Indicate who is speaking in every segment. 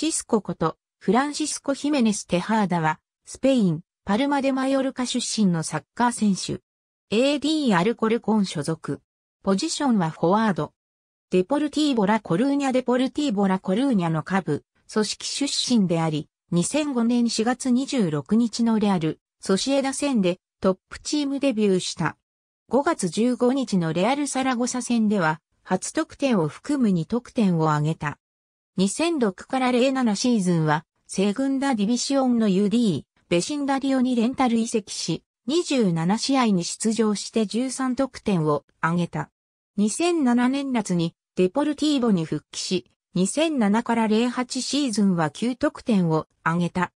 Speaker 1: シスコことフランシスコ・ヒメネス・テハーダは、スペイン、パルマ・デ・マヨルカ出身のサッカー選手。AD アルコルコン所属。ポジションはフォワード。デポルティーボラ・コルーニャ・デポルティーボラ・コルーニャの下部、組織出身であり、2005年4月26日のレアル、ソシエダ戦でトップチームデビューした。5月15日のレアル・サラゴサ戦では、初得点を含む2得点を挙げた。2006から07シーズンは、セグンダディビシオンの UD、ベシンダディオにレンタル移籍し、27試合に出場して13得点を挙げた。2007年夏にデポルティーボに復帰し、2007から08シーズンは9得点を挙げた。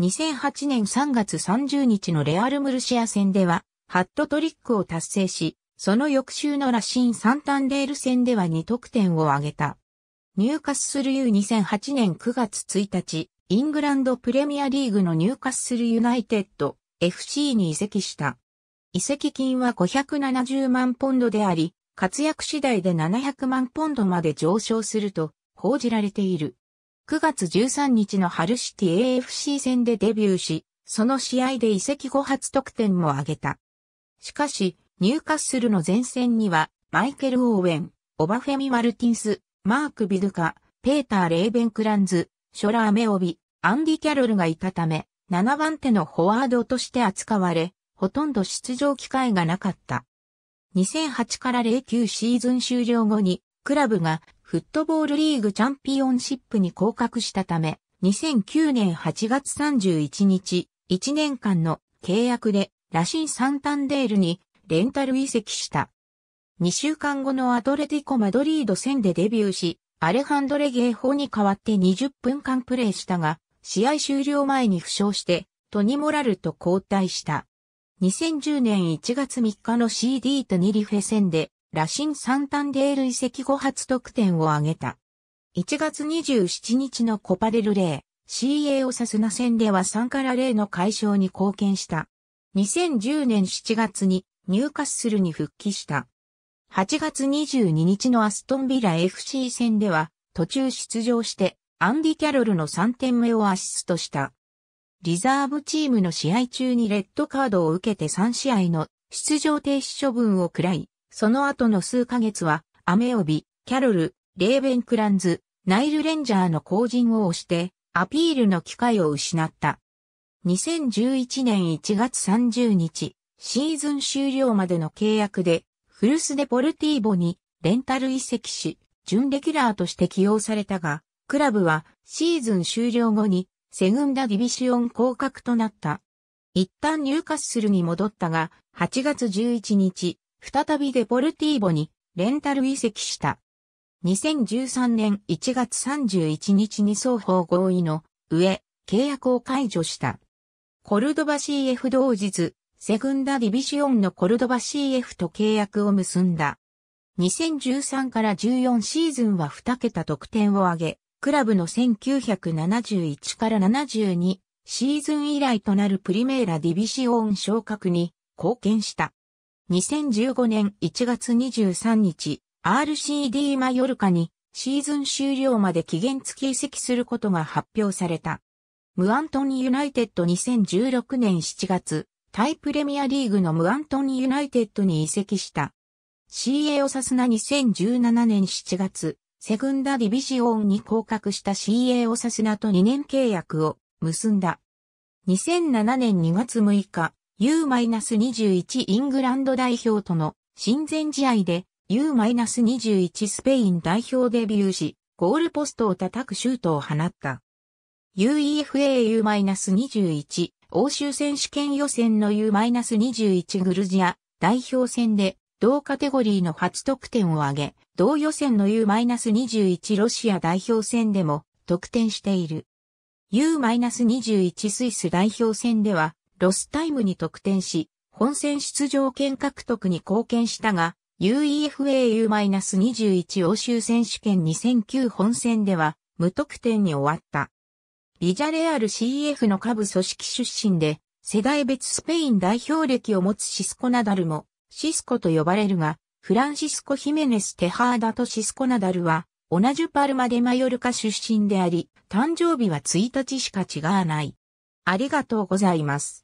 Speaker 1: 2008年3月30日のレアルムルシア戦では、ハットトリックを達成し、その翌週のラシン・サンタンレール戦では2得点を挙げた。ニューカッスル U2008 年9月1日、イングランドプレミアリーグのニューカッスルユナイテッド FC に移籍した。移籍金は570万ポンドであり、活躍次第で700万ポンドまで上昇すると報じられている。9月13日のハルシティ AFC 戦でデビューし、その試合で移籍後初得点も挙げた。しかし、ニューカッスルの前線には、マイケル・オーウェン、オバフェミ・マルティンス、マーク・ビドカ、ペーター・レーベンクランズ、ショラー・メオビ、アンディ・キャロルがいたため、7番手のフォワードとして扱われ、ほとんど出場機会がなかった。2008から09シーズン終了後に、クラブがフットボールリーグチャンピオンシップに降格したため、2009年8月31日、1年間の契約で、ラシン・サンタンデールにレンタル移籍した。2週間後のアトレティコ・マドリード戦でデビューし、アレハンドレ・ゲーホに代わって20分間プレーしたが、試合終了前に負傷して、トニ・モラルと交代した。2010年1月3日の CD とニリフェ戦で、ラシン・サンタンデール遺跡後初得点を挙げた。1月27日のコパデルレー、CA オサスナ戦では3から0の解消に貢献した。2010年7月に入荷するに復帰した。8月22日のアストンビラ FC 戦では途中出場してアンディ・キャロルの3点目をアシストした。リザーブチームの試合中にレッドカードを受けて3試合の出場停止処分を喰らい、その後の数ヶ月はアメオビ、キャロル、レーベンクランズ、ナイルレンジャーの後陣を押してアピールの機会を失った。2011年1月30日、シーズン終了までの契約で古巣デポルティーボにレンタル移籍し、準レギュラーとして起用されたが、クラブはシーズン終了後にセグンダディビシオン降格となった。一旦入荷するに戻ったが、8月11日、再びデポルティーボにレンタル移籍した。2013年1月31日に双方合意の上、契約を解除した。コルドバ CF 同日、セグンダディビシオンのコルドバ CF と契約を結んだ。2013から14シーズンは2桁得点を挙げ、クラブの1971から72シーズン以来となるプリメーラディビシオン昇格に貢献した。2015年1月23日、RCD マヨルカにシーズン終了まで期限付き移籍することが発表された。ムアントニユナイテッド2016年7月、タイプレミアリーグのムアントンユナイテッドに移籍した。CA オサスナ2017年7月、セグンダディビジオンに降格した CA オサスナと2年契約を結んだ。2007年2月6日、U-21 イングランド代表との親善試合で U-21 スペイン代表デビューし、ゴールポストを叩くシュートを放った。UEFA U-21 欧州選手権予選の U-21 グルジア代表戦で同カテゴリーの初得点を挙げ、同予選の U-21 ロシア代表戦でも得点している。U-21 スイス代表戦ではロスタイムに得点し、本戦出場権獲得に貢献したが、UEFAU-21 欧州選手権2009本戦では無得点に終わった。ビジャレアル CF の下部組織出身で、世代別スペイン代表歴を持つシスコナダルも、シスコと呼ばれるが、フランシスコ・ヒメネス・テハーダとシスコナダルは、同じパルマデ・マヨルカ出身であり、誕生日は1日しか違わない。ありがとうございます。